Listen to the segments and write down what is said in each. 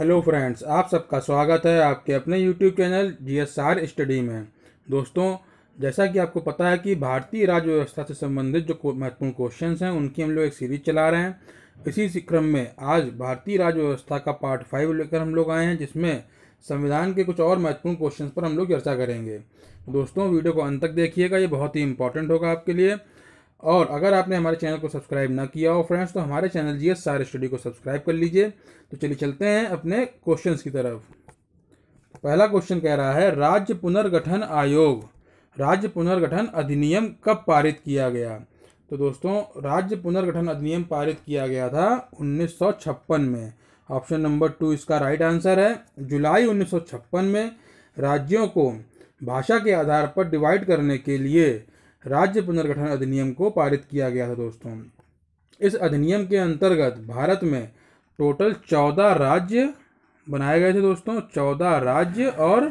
hello friends आप सबका स्वागत है आपके अपने YouTube channel G S R study में दोस्तों जैसा कि आपको पता है कि भारतीय राज्य व्यवस्था से संबंधित जो महत्वपूर्ण क्वेश्चन हैं उनकी हम लोग एक सीरीज चला रहे हैं इसी क्रम में आज भारतीय राज्य व्यवस्था का पार्ट फाइव लेकर हम लोग आए हैं जिसमें संविधान के कुछ और महत्वपूर्ण क्वेश्चन पर हम लोग चर्चा करेंगे दोस्तों वीडियो को अंत तक देखिएगा ये बहुत ही इंपॉर्टेंट होगा आपके लिए और अगर आपने हमारे चैनल को सब्सक्राइब ना किया हो फ्रेंड्स तो हमारे चैनल जी एस सारे स्टडी को सब्सक्राइब कर लीजिए तो चलिए चलते हैं अपने क्वेश्चन की तरफ पहला क्वेश्चन कह रहा है राज्य पुनर्गठन आयोग राज्य पुनर्गठन अधिनियम कब पारित किया गया तो दोस्तों राज्य पुनर्गठन अधिनियम पारित किया गया था 1956 में ऑप्शन नंबर टू इसका राइट आंसर है जुलाई 1956 में राज्यों को भाषा के आधार पर डिवाइड करने के लिए राज्य पुनर्गठन अधिनियम को पारित किया गया था दोस्तों इस अधिनियम के अंतर्गत भारत में टोटल चौदह राज्य बनाए गए थे दोस्तों चौदह राज्य और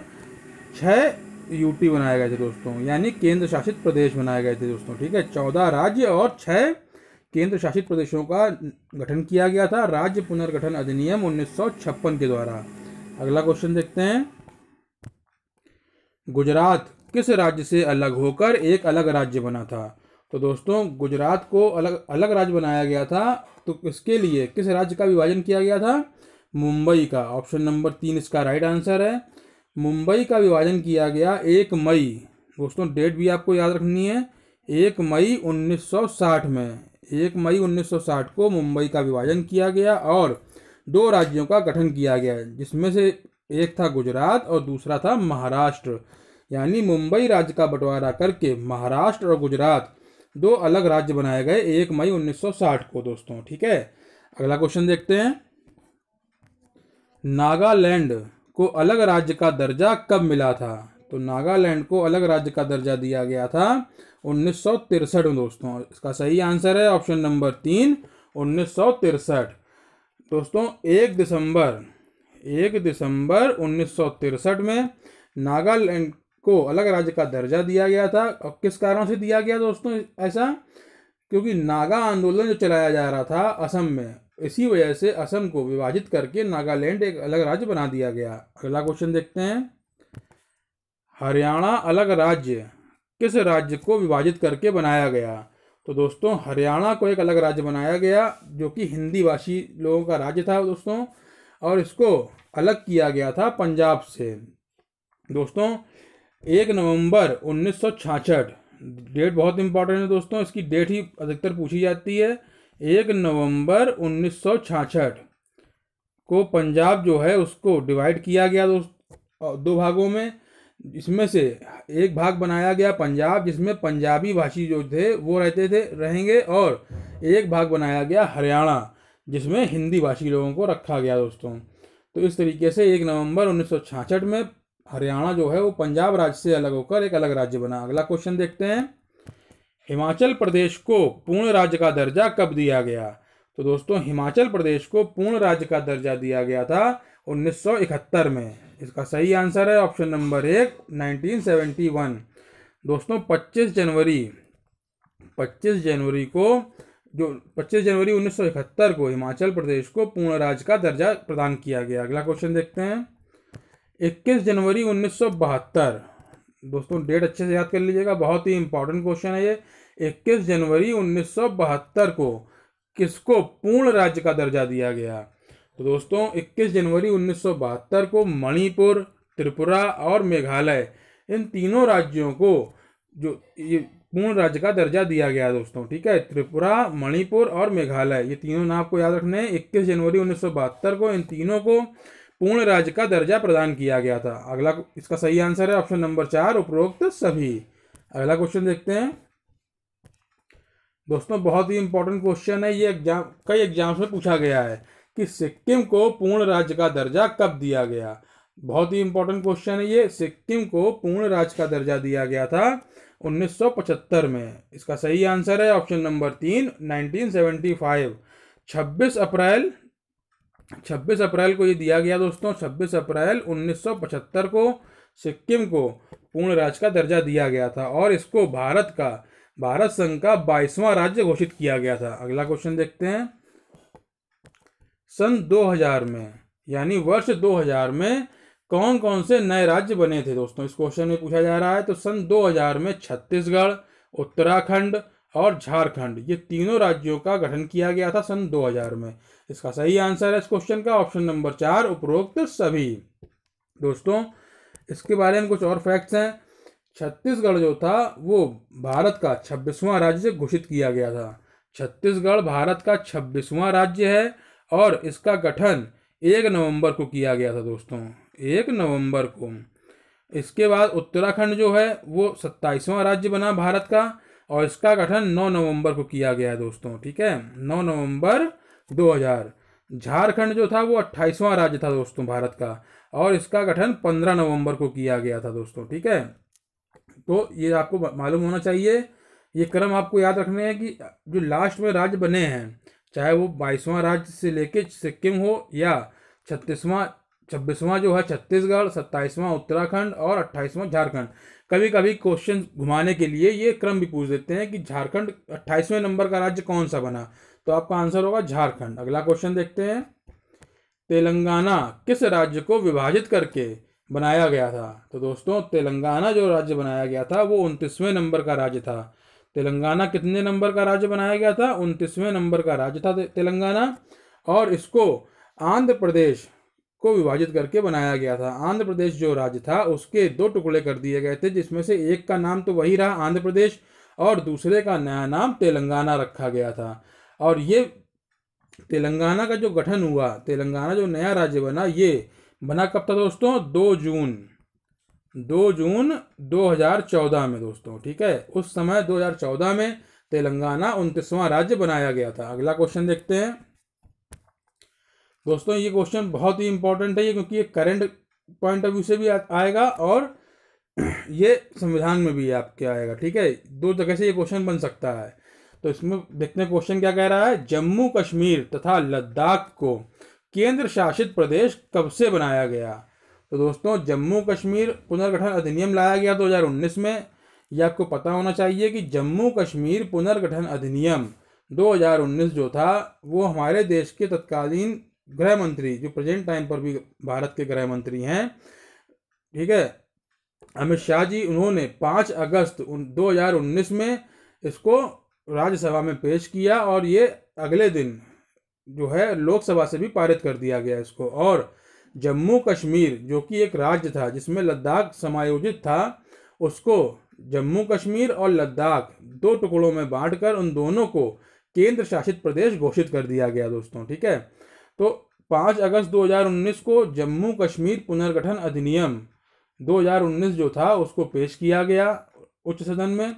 छः यूटी बनाए गए थे दोस्तों यानी केंद्र शासित प्रदेश बनाए गए थे दोस्तों ठीक है चौदह राज्य और छः केंद्र शासित प्रदेशों का गठन किया गया था राज्य पुनर्गठन अधिनियम उन्नीस के द्वारा अगला क्वेश्चन देखते हैं गुजरात किस राज्य से अलग होकर एक अलग राज्य बना था तो दोस्तों गुजरात को अलग अलग राज्य बनाया गया था तो इसके लिए किस राज्य का विभाजन किया गया था मुंबई का ऑप्शन नंबर तीन इसका राइट आंसर है मुंबई का विभाजन किया गया एक मई दोस्तों डेट भी आपको याद रखनी है एक मई 1960 में एक मई 1960 को मुंबई का विभाजन किया गया और दो राज्यों का गठन किया गया जिसमें से एक था गुजरात और दूसरा था महाराष्ट्र यानी मुंबई राज्य का बंटवारा करके महाराष्ट्र और गुजरात दो अलग राज्य बनाए गए एक मई 1960 को दोस्तों ठीक है अगला क्वेश्चन देखते हैं नागालैंड को अलग राज्य का दर्जा कब मिला था तो नागालैंड को अलग राज्य का दर्जा दिया गया था उन्नीस में दोस्तों इसका सही आंसर है ऑप्शन नंबर तीन उन्नीस दोस्तों एक दिसंबर एक दिसंबर उन्नीस में नागालैंड को अलग राज्य का दर्जा दिया गया था और किस कारण से दिया गया दोस्तों ऐसा क्योंकि नागा आंदोलन जो चलाया जा रहा था असम में इसी वजह से असम को विभाजित करके नागालैंड एक अलग राज्य बना दिया गया अगला क्वेश्चन देखते हैं हरियाणा अलग राज्य किस राज्य को विभाजित करके बनाया गया तो दोस्तों हरियाणा को एक अलग राज्य बनाया गया जो कि हिंदी भाषी लोगों का राज्य था दोस्तों और इसको अलग किया गया था पंजाब से दोस्तों एक नवंबर उन्नीस डेट बहुत इंपॉर्टेंट है दोस्तों इसकी डेट ही अधिकतर पूछी जाती है एक नवंबर उन्नीस को पंजाब जो है उसको डिवाइड किया गया दोस्त दो भागों में इसमें से एक भाग बनाया गया पंजाब जिसमें पंजाबी भाषी जो थे वो रहते थे रहेंगे और एक भाग बनाया गया हरियाणा जिसमें हिंदी भाषी लोगों को रखा गया दोस्तों तो इस तरीके से एक नवंबर उन्नीस में हरियाणा जो है वो पंजाब राज्य से अलग होकर एक अलग राज्य बना अगला क्वेश्चन देखते हैं हिमाचल प्रदेश को पूर्ण राज्य का दर्जा कब दिया गया तो दोस्तों हिमाचल प्रदेश को पूर्ण राज्य का दर्जा दिया गया था 1971 में इसका सही आंसर है ऑप्शन नंबर एक 1971 दोस्तों 25 जनवरी 25 जनवरी को जो 25 जनवरी 1971 को हिमाचल प्रदेश को पूर्ण राज्य का दर्जा प्रदान किया गया अगला क्वेश्चन देखते हैं इक्कीस जनवरी उन्नीस दोस्तों डेट अच्छे से याद कर लीजिएगा बहुत ही इंपॉर्टेंट क्वेश्चन है ये इक्कीस जनवरी उन्नीस को किसको पूर्ण राज्य का दर्जा दिया गया तो दोस्तों 21 जनवरी उन्नीस को मणिपुर त्रिपुरा और मेघालय इन तीनों राज्यों को जो ये पूर्ण राज्य का दर्जा दिया गया दोस्तों ठीक है त्रिपुरा मणिपुर और मेघालय ये तीनों नाम आपको याद रखने हैं इक्कीस जनवरी उन्नीस को इन तीनों को पूर्ण राज्य का दर्जा प्रदान किया गया था अगला इसका सही आंसर है ऑप्शन नंबर चार उपरोक्त सभी अगला क्वेश्चन देखते हैं दोस्तों बहुत ही इंपॉर्टेंट क्वेश्चन है ये एग्जाम कई एग्जाम्स में पूछा गया है कि सिक्किम को पूर्ण राज्य का दर्जा कब दिया गया बहुत ही इंपॉर्टेंट क्वेश्चन है ये सिक्किम को पूर्ण राज्य का दर्जा दिया गया था 1975 में इसका सही आंसर है ऑप्शन नंबर तीन 1975 26 अप्रैल 26 अप्रैल को ये दिया गया दोस्तों 26 अप्रैल 1975 को सिक्किम को पूर्ण राज्य का दर्जा दिया गया था और इसको भारत का भारत संघ का बाईसवां राज्य घोषित किया गया था अगला क्वेश्चन देखते हैं सन 2000 में यानी वर्ष 2000 में कौन कौन से नए राज्य बने थे दोस्तों इस क्वेश्चन में पूछा जा रहा है तो सन 2000 में छत्तीसगढ़ उत्तराखंड और झारखंड ये तीनों राज्यों का गठन किया गया था सन 2000 में इसका सही आंसर है इस क्वेश्चन का ऑप्शन नंबर चार उपरोक्त सभी दोस्तों इसके बारे में कुछ और फैक्ट्स हैं छत्तीसगढ़ जो था वो भारत का छब्बीसवां राज्य से घोषित किया गया था छत्तीसगढ़ भारत का छब्बीसवां राज्य है और इसका गठन एक नवंबर को किया गया था दोस्तों एक नवंबर को इसके बाद उत्तराखंड जो है वो सत्ताईसवां राज्य बना भारत का और इसका गठन नौ नवंबर को किया गया है दोस्तों ठीक है नौ नवंबर 2000 झारखंड जो था वो 28वां राज्य था दोस्तों भारत का और इसका गठन 15 नवंबर को किया गया था दोस्तों ठीक है तो ये आपको मालूम होना चाहिए ये क्रम आपको याद रखने हैं कि जो लास्ट में राज्य बने हैं चाहे वो बाईसवां राज्य से लेके सिक्किम हो या छत्तीसवां छब्बीसवां जो है छत्तीसगढ़ सत्ताईसवां उत्तराखंड और अट्ठाईसवां झारखंड कभी कभी क्वेश्चन घुमाने के लिए ये क्रम भी पूछ देते हैं कि झारखंड अट्ठाईसवें नंबर का राज्य कौन सा बना तो आपका आंसर होगा झारखंड अगला क्वेश्चन देखते हैं तेलंगाना किस राज्य को विभाजित करके बनाया गया था तो दोस्तों तेलंगाना जो राज्य बनाया गया था वो उनतीसवें नंबर का राज्य था तेलंगाना कितने नंबर का राज्य बनाया गया था उनतीसवें नंबर का राज्य था तेलंगाना और इसको आंध्र प्रदेश को विभाजित करके बनाया गया था आंध्र प्रदेश जो राज्य था उसके दो टुकड़े कर दिए गए थे जिसमें से एक का नाम तो वही रहा आंध्र प्रदेश और दूसरे का नया नाम तेलंगाना रखा गया था और ये तेलंगाना का जो गठन हुआ तेलंगाना जो नया राज्य बना ये बना कब था दोस्तों दो जून दो जून 2014 में दोस्तों ठीक है उस समय 2014 में तेलंगाना उनतीसवां राज्य बनाया गया था अगला क्वेश्चन देखते हैं दोस्तों ये क्वेश्चन बहुत ही इंपॉर्टेंट है ये क्योंकि ये करंट पॉइंट ऑफ व्यू से भी आ, आएगा और ये संविधान में भी आपके आएगा ठीक है दो जगह से ये क्वेश्चन बन सकता है तो इसमें देखते हैं क्वेश्चन क्या कह रहा है जम्मू कश्मीर तथा लद्दाख को केंद्र शासित प्रदेश कब से बनाया गया तो दोस्तों जम्मू कश्मीर पुनर्गठन अधिनियम लाया गया 2019 में यह आपको पता होना चाहिए कि जम्मू कश्मीर पुनर्गठन अधिनियम 2019 जो था वो हमारे देश के तत्कालीन गृह मंत्री जो प्रेजेंट टाइम पर भी भारत के गृह मंत्री हैं ठीक है अमित शाह जी उन्होंने पाँच अगस्त दो में इसको राज्यसभा में पेश किया और ये अगले दिन जो है लोकसभा से भी पारित कर दिया गया इसको और जम्मू कश्मीर जो कि एक राज्य था जिसमें लद्दाख समायोजित था उसको जम्मू कश्मीर और लद्दाख दो टुकड़ों में बांटकर उन दोनों को केंद्र शासित प्रदेश घोषित कर दिया गया दोस्तों ठीक है तो 5 अगस्त 2019 को जम्मू कश्मीर पुनर्गठन अधिनियम 2019 जो था उसको पेश किया गया उच्च सदन में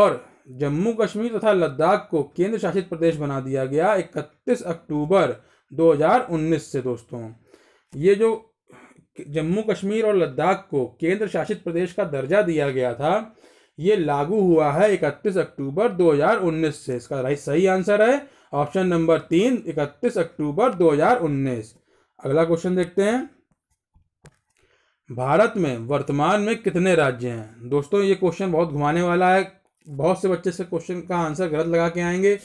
और जम्मू कश्मीर तथा लद्दाख को केंद्र शासित प्रदेश बना दिया गया 31 अक्टूबर 2019 से दोस्तों ये जो जम्मू कश्मीर और लद्दाख को केंद्र शासित प्रदेश का दर्जा दिया गया था ये लागू हुआ है 31 अक्टूबर 2019 से इसका राइट सही आंसर है ऑप्शन नंबर तीन 31 अक्टूबर 2019 अगला क्वेश्चन देखते हैं भारत में वर्तमान में कितने राज्य हैं दोस्तों ये क्वेश्चन बहुत घुमाने वाला है बहुत से बच्चे से क्वेश्चन का आंसर गलत लगा के आएंगे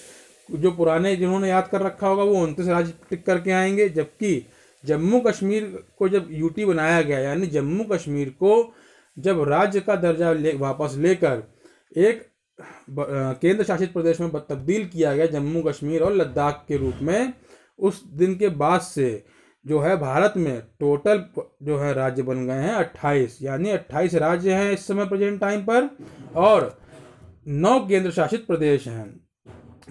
जो पुराने जिन्होंने याद कर रखा होगा वो उनतीस राज्य टिक करके आएंगे जबकि जम्मू कश्मीर को जब यूटी बनाया गया यानी जम्मू कश्मीर को जब राज्य का दर्जा ले वापस लेकर एक केंद्र शासित प्रदेश में तब्दील किया गया जम्मू कश्मीर और लद्दाख के रूप में उस दिन के बाद से जो है भारत में टोटल जो है राज्य बन गए हैं अट्ठाईस यानी अट्ठाईस राज्य हैं इस समय प्रेजेंट टाइम पर और नौ केंद्र शासित प्रदेश हैं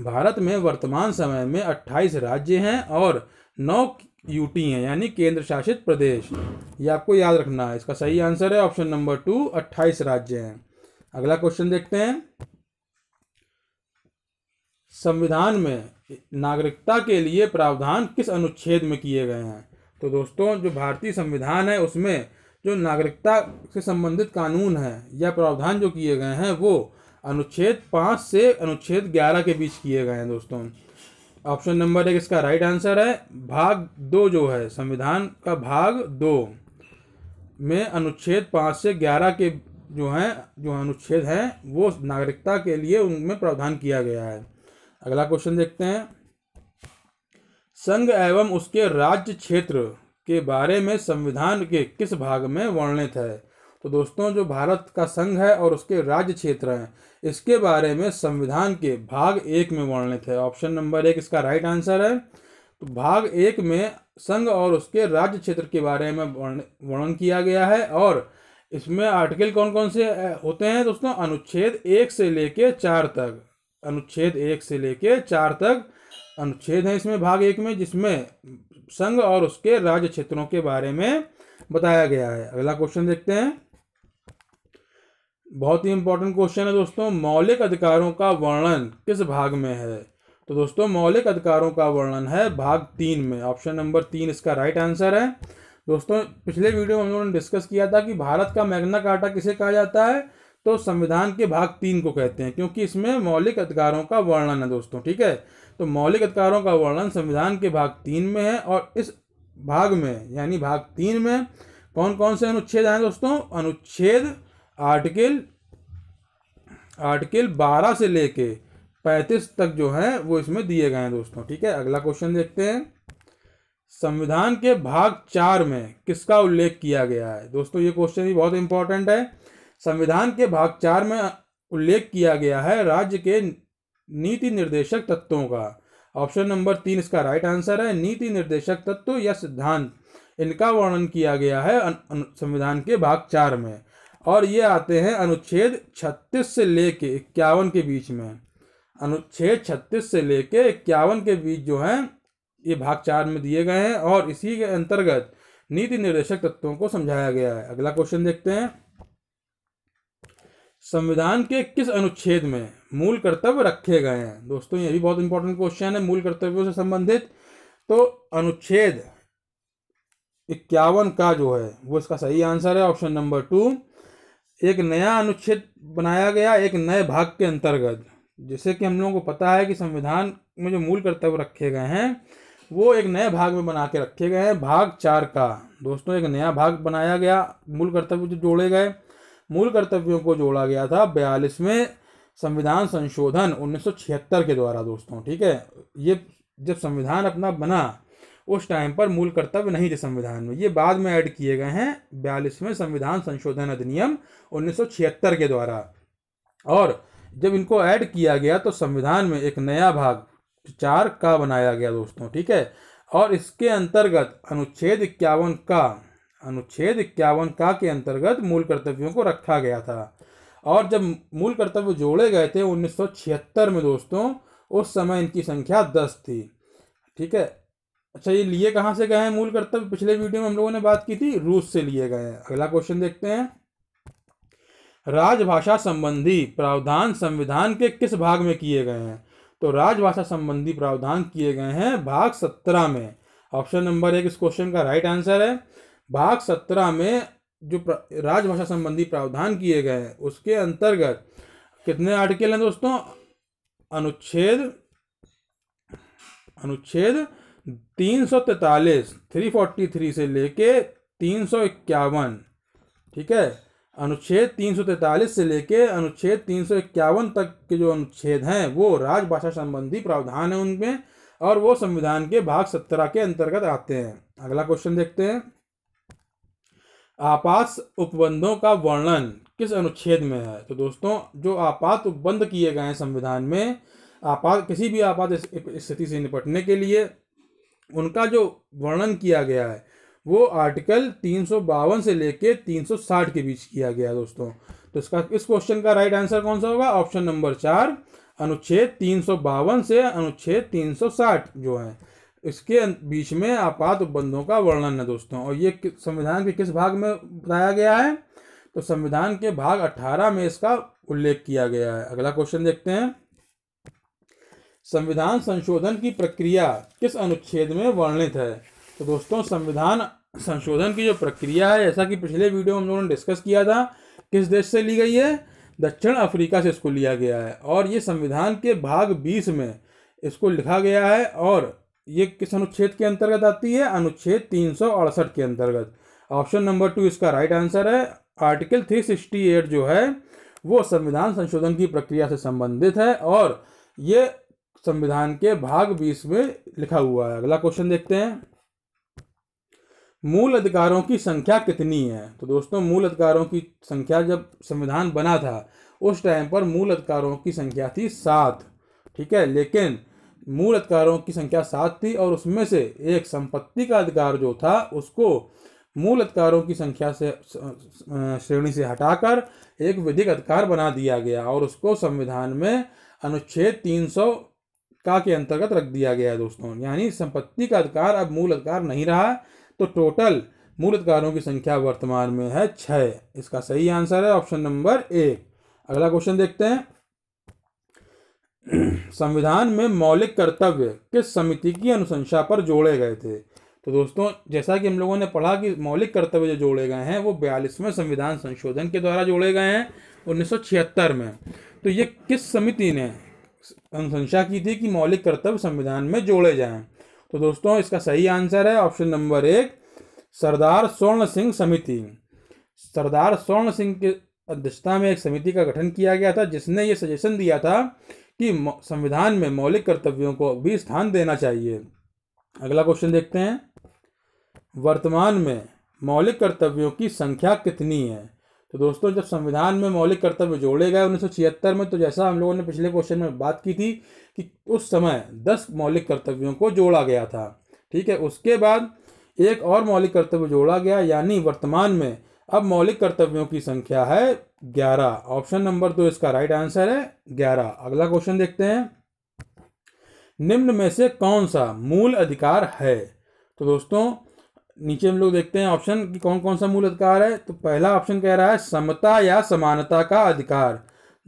भारत में वर्तमान समय में 28 राज्य हैं और नौ यूटी हैं यानी केंद्र शासित प्रदेश ये आपको याद रखना है इसका सही आंसर है ऑप्शन नंबर टू 28 राज्य हैं अगला क्वेश्चन देखते हैं संविधान में नागरिकता के लिए प्रावधान किस अनुच्छेद में किए गए हैं तो दोस्तों जो भारतीय संविधान है उसमें जो नागरिकता से संबंधित कानून है या प्रावधान जो किए गए हैं वो अनुच्छेद पाँच से अनुच्छेद ग्यारह के बीच किए गए हैं दोस्तों ऑप्शन नंबर एक इसका राइट आंसर है भाग दो जो है संविधान का भाग दो में अनुच्छेद पाँच से ग्यारह के जो हैं जो अनुच्छेद हैं वो नागरिकता के लिए उनमें प्रावधान किया गया है अगला क्वेश्चन देखते हैं संघ एवं उसके राज्य क्षेत्र के बारे में संविधान के किस भाग में वर्णित है तो दोस्तों जो भारत का संघ है और उसके राज्य क्षेत्र हैं इसके बारे में संविधान के भाग एक में वर्णित है ऑप्शन नंबर एक इसका राइट आंसर है तो भाग एक में संघ और उसके राज्य क्षेत्र के बारे में वर्णन किया गया है और इसमें आर्टिकल कौन कौन से होते हैं दोस्तों अनुच्छेद एक से लेके चार तक अनुच्छेद एक से लेके चार तक अनुच्छेद है इसमें भाग एक में जिसमें संघ और उसके राज्य क्षेत्रों के बारे में बताया गया है अगला क्वेश्चन देखते हैं बहुत ही इंपॉर्टेंट क्वेश्चन है दोस्तों मौलिक अधिकारों का वर्णन किस भाग में है तो दोस्तों मौलिक अधिकारों का वर्णन है भाग तीन में ऑप्शन नंबर तीन इसका राइट आंसर है दोस्तों पिछले वीडियो में हम लोगों ने डिस्कस किया था कि भारत का मैग्ना कार्टा किसे कहा जाता है तो संविधान के भाग तीन को कहते हैं क्योंकि इसमें मौलिक अधिकारों का वर्णन है दोस्तों ठीक है तो मौलिक अधिकारों का वर्णन संविधान के भाग तीन में है और इस भाग में यानी भाग तीन में कौन कौन से अनुच्छेद हैं दोस्तों अनुच्छेद आर्टिकल आर्टिकल बारह से लेके पैंतीस तक जो है वो इसमें दिए गए हैं दोस्तों ठीक है अगला क्वेश्चन देखते हैं संविधान के भाग चार में किसका उल्लेख किया गया है दोस्तों ये क्वेश्चन भी बहुत इंपॉर्टेंट है संविधान के भाग चार में उल्लेख किया गया है राज्य के नीति निर्देशक तत्वों का ऑप्शन नंबर तीन इसका राइट आंसर है नीति निर्देशक तत्व या सिद्धांत इनका वर्णन किया गया है संविधान के भाग चार में और ये आते हैं अनुच्छेद 36 से लेके इक्यावन के बीच में अनुच्छेद 36 से लेके इक्यावन के बीच जो हैं ये भाग चार में दिए गए हैं और इसी के अंतर्गत नीति निर्देशक तत्वों को समझाया गया है अगला क्वेश्चन देखते हैं संविधान के किस अनुच्छेद में मूल कर्तव्य रखे गए हैं दोस्तों ये भी बहुत इंपॉर्टेंट क्वेश्चन है मूल कर्तव्यों से संबंधित तो अनुच्छेद इक्यावन का जो है वो इसका सही आंसर है ऑप्शन नंबर टू एक नया अनुच्छेद बनाया गया एक नए भाग के अंतर्गत जैसे कि हम लोगों को पता है कि संविधान में जो मूल कर्तव्य रखे गए हैं वो एक नए भाग में बना के रखे गए हैं भाग चार का दोस्तों एक नया भाग बनाया गया मूल कर्तव्य जो जोड़े गए मूल कर्तव्यों को जोड़ा गया था बयालीसवें संविधान संशोधन 1976 के द्वारा दोस्तों ठीक है ये जब संविधान अपना बना उस टाइम पर मूल कर्तव्य नहीं थे संविधान में ये बाद में ऐड किए गए हैं बयालीसवें संविधान संशोधन अधिनियम उन्नीस के द्वारा और जब इनको ऐड किया गया तो संविधान में एक नया भाग चार का बनाया गया दोस्तों ठीक है और इसके अंतर्गत अनुच्छेद इक्यावन का अनुच्छेद इक्यावन का के अंतर्गत मूल कर्तव्यों को रखा गया था और जब मूल कर्तव्य जोड़े गए थे 1976 में दोस्तों उस समय इनकी संख्या 10 थी ठीक है अच्छा ये लिए कहाँ से गए हैं मूल कर्तव्य पिछले वीडियो में हम लोगों ने बात की थी रूस से लिए गए हैं अगला क्वेश्चन देखते हैं राजभाषा संबंधी प्रावधान संविधान के किस भाग में किए गए हैं तो राजभाषा संबंधी प्रावधान किए गए हैं भाग सत्रह में ऑप्शन नंबर एक इस क्वेश्चन का राइट आंसर है भाग सत्रह में जो राजभाषा संबंधी प्रावधान किए गए हैं उसके अंतर्गत कितने आर्टिकल हैं दोस्तों अनुच्छेद अनुच्छेद तीन सौ तैतालीस थ्री फोर्टी थ्री से लेके तीन सौ इक्यावन ठीक है अनुच्छेद तीन सौ तैतालीस से लेके अनुच्छेद तीन सौ इक्यावन तक के जो अनुच्छेद हैं वो राजभाषा संबंधी प्रावधान है उनमें और वो संविधान के भाग सत्रह के अंतर्गत आते हैं अगला क्वेश्चन देखते हैं आपात उपबंधों का वर्णन किस अनुच्छेद में है तो दोस्तों जो आपात उपबंध किए गए हैं संविधान में आपात किसी भी आपात स्थिति से निपटने के लिए उनका जो वर्णन किया गया है वो आर्टिकल तीन से लेके 360 के बीच किया गया दोस्तों तो इसका इस क्वेश्चन का राइट आंसर कौन सा होगा ऑप्शन नंबर चार अनुच्छेद तीन से अनुच्छेद 360 जो है इसके बीच में आपात उपबंधों का वर्णन है दोस्तों और ये संविधान के किस भाग में बताया गया है तो संविधान के भाग 18 में इसका उल्लेख किया गया है अगला क्वेश्चन देखते हैं संविधान संशोधन की प्रक्रिया किस अनुच्छेद में वर्णित है तो दोस्तों संविधान संशोधन की जो प्रक्रिया है जैसा कि पिछले वीडियो में हम लोगों ने डिस्कस किया था किस देश से ली गई है दक्षिण अफ्रीका से इसको लिया गया है और ये संविधान के भाग बीस में इसको लिखा गया है और ये किस अनुच्छेद के अंतर्गत आती है अनुच्छेद तीन के अंतर्गत ऑप्शन नंबर टू इसका राइट आंसर है आर्टिकल एट जो है वो संविधान संशोधन की प्रक्रिया से संबंधित है और ये संविधान के भाग बीस में लिखा हुआ है अगला क्वेश्चन देखते हैं मूल अधिकारों की संख्या कितनी है तो दोस्तों मूल अधिकारों की संख्या जब संविधान बना था उस टाइम पर मूल अधिकारों की संख्या थी सात ठीक है लेकिन मूल अधिकारों की संख्या सात थी और उसमें से एक संपत्ति का अधिकार जो था उसको मूल अधिकारों की संख्या से श्रेणी से हटाकर एक विधिक अधिकार बना दिया गया और उसको संविधान में अनुच्छेद तीन सौ का के अंतर्गत रख दिया गया है दोस्तों यानी संपत्ति का अधिकार अब मूल अधिकार नहीं रहा तो टोटल मूल अधिकारों की संख्या वर्तमान में है छः इसका सही आंसर है ऑप्शन नंबर एक अगला क्वेश्चन देखते हैं संविधान में मौलिक कर्तव्य किस समिति की अनुशंसा पर जोड़े गए थे तो दोस्तों जैसा कि हम लोगों ने पढ़ा कि मौलिक कर्तव्य जो जोड़े गए हैं वो बयालीसवें संविधान संशोधन के द्वारा जोड़े गए हैं उन्नीस में तो ये किस समिति ने अनुशंसा की थी कि मौलिक कर्तव्य संविधान में जोड़े जाएं तो दोस्तों इसका सही आंसर है ऑप्शन नंबर एक सरदार स्वर्ण सिंह समिति सरदार स्वर्ण सिंह के अध्यक्षता में एक समिति का गठन किया गया था जिसने ये सजेशन दिया था कि संविधान में मौलिक कर्तव्यों को भी स्थान देना चाहिए अगला क्वेश्चन देखते हैं वर्तमान में मौलिक कर्तव्यों की संख्या कितनी है तो दोस्तों जब संविधान में मौलिक कर्तव्य जोड़े गए उन्नीस में तो जैसा हम लोगों ने पिछले क्वेश्चन में बात की थी कि उस समय दस मौलिक कर्तव्यों को जोड़ा गया था ठीक है उसके बाद एक और मौलिक कर्तव्य जोड़ा गया यानी वर्तमान में अब मौलिक कर्तव्यों की संख्या है ग्यारह ऑप्शन नंबर दो इसका राइट आंसर है ग्यारह अगला क्वेश्चन देखते हैं निम्न में से कौन सा मूल अधिकार है तो दोस्तों नीचे हम लोग देखते हैं ऑप्शन कि कौन कौन सा मूल अधिकार है तो पहला ऑप्शन कह रहा है समता या समानता का अधिकार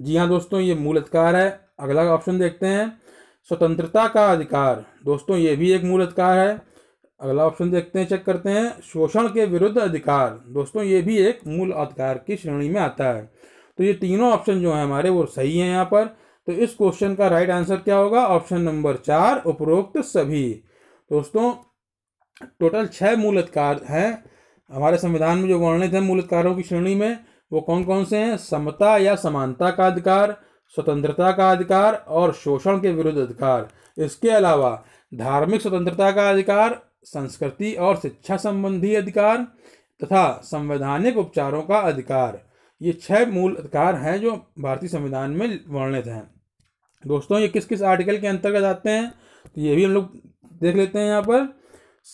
जी हाँ दोस्तों ये मूल अधिकार है अगला ऑप्शन देखते हैं स्वतंत्रता का अधिकार दोस्तों ये भी एक मूल अधिकार है अगला ऑप्शन देखते हैं चेक करते हैं शोषण के विरुद्ध अधिकार दोस्तों ये भी एक मूल अधिकार की श्रेणी में आता है तो ये तीनों ऑप्शन जो हैं हमारे वो सही हैं यहाँ पर तो इस क्वेश्चन का राइट आंसर क्या होगा ऑप्शन नंबर चार उपरोक्त सभी दोस्तों टोटल छः अधिकार हैं हमारे संविधान में जो वर्णित मूल अधिकारों की श्रेणी में वो कौन कौन से हैं समता या समानता का अधिकार स्वतंत्रता का अधिकार और शोषण के विरुद्ध अधिकार इसके अलावा धार्मिक स्वतंत्रता का अधिकार संस्कृति और शिक्षा संबंधी अधिकार तथा संवैधानिक उपचारों का अधिकार ये छह मूल अधिकार हैं जो भारतीय संविधान में वर्णित हैं दोस्तों ये किस किस आर्टिकल के अंतर्गत आते हैं तो ये भी हम लोग देख लेते हैं यहाँ पर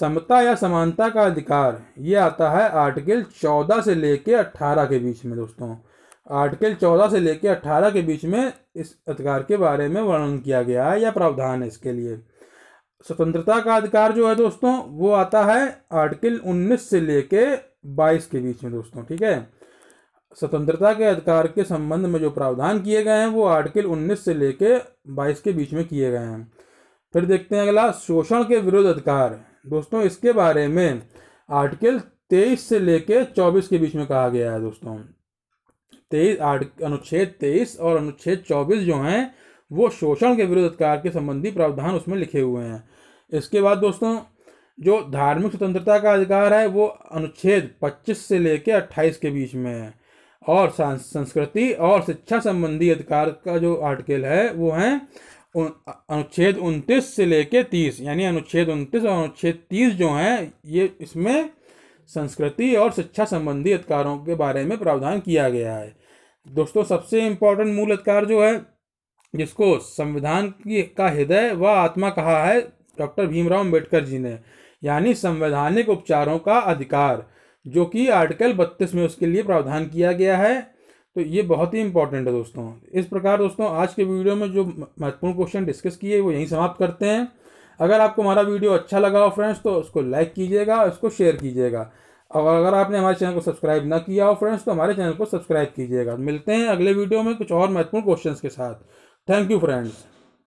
समता या समानता का अधिकार ये आता है आर्टिकल चौदह से लेके अट्ठारह के बीच में दोस्तों आर्टिकल चौदह से लेके अट्ठारह के बीच में इस अधिकार के बारे में वर्णन किया गया है या प्रावधान है इसके लिए स्वतंत्रता का अधिकार जो है दोस्तों वो आता है आर्टिकल उन्नीस से लेके बाईस के बीच में दोस्तों ठीक है स्वतंत्रता के अधिकार के संबंध में जो प्रावधान किए गए हैं वो आर्टिकल उन्नीस से लेके बाईस के बीच में किए गए हैं फिर देखते हैं अगला शोषण के विरुद्ध अधिकार दोस्तों इसके बारे में आर्टिकल तेईस से लेकर चौबीस के बीच में कहा गया है दोस्तों तेईस अनुच्छेद तेईस और अनुच्छेद चौबीस जो हैं वो शोषण के विरुद्ध अधिकार के संबंधी प्रावधान उसमें लिखे हुए हैं इसके बाद दोस्तों जो धार्मिक स्वतंत्रता का अधिकार है वो अनुच्छेद 25 से लेकर 28 के बीच में है और संस्कृति और शिक्षा संबंधी अधिकार का जो आर्टिकल है वो है अनुच्छेद उनतीस से लेके तीस यानी अनुच्छेद उनतीस और अनुच्छेद तीस जो हैं ये इसमें संस्कृति और शिक्षा संबंधी अधिकारों के बारे में प्रावधान किया गया है दोस्तों सबसे इम्पोर्टेंट मूल अधिकार जो है जिसको संविधान की का हृदय व आत्मा कहा है डॉक्टर भीमराव अम्बेडकर जी ने यानी संवैधानिक उपचारों का अधिकार जो कि आर्टिकल बत्तीस में उसके लिए प्रावधान किया गया है तो ये बहुत ही इंपॉर्टेंट है दोस्तों इस प्रकार दोस्तों आज के वीडियो में जो महत्वपूर्ण क्वेश्चन डिस्कस किए वो यहीं समाप्त करते हैं अगर आपको हमारा वीडियो अच्छा लगा हो फ्रेंड्स तो उसको लाइक कीजिएगा और इसको शेयर कीजिएगा और अगर आपने हमारे चैनल को सब्सक्राइब ना किया हो फ्रेंड्स तो हमारे चैनल को सब्सक्राइब कीजिएगा मिलते हैं अगले वीडियो में कुछ और महत्वपूर्ण क्वेश्चंस के साथ थैंक यू फ्रेंड्स